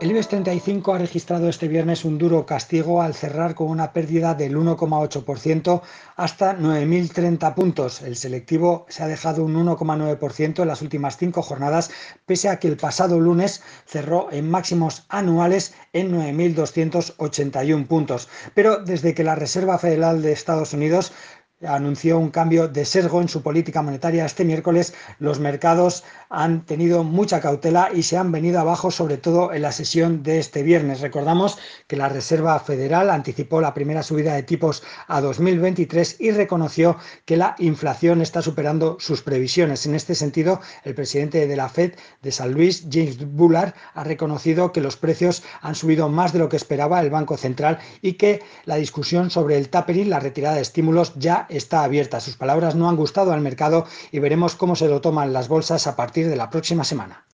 El IBEX 35 ha registrado este viernes un duro castigo al cerrar con una pérdida del 1,8% hasta 9.030 puntos. El selectivo se ha dejado un 1,9% en las últimas cinco jornadas, pese a que el pasado lunes cerró en máximos anuales en 9.281 puntos. Pero desde que la Reserva Federal de Estados Unidos anunció un cambio de sesgo en su política monetaria este miércoles, los mercados han tenido mucha cautela y se han venido abajo, sobre todo en la sesión de este viernes. Recordamos que la Reserva Federal anticipó la primera subida de tipos a 2023 y reconoció que la inflación está superando sus previsiones. En este sentido, el presidente de la Fed de San Luis, James Bullard, ha reconocido que los precios han subido más de lo que esperaba el Banco Central y que la discusión sobre el tapering, la retirada de estímulos, ya está abierta. Sus palabras no han gustado al mercado y veremos cómo se lo toman las bolsas a partir de la próxima semana.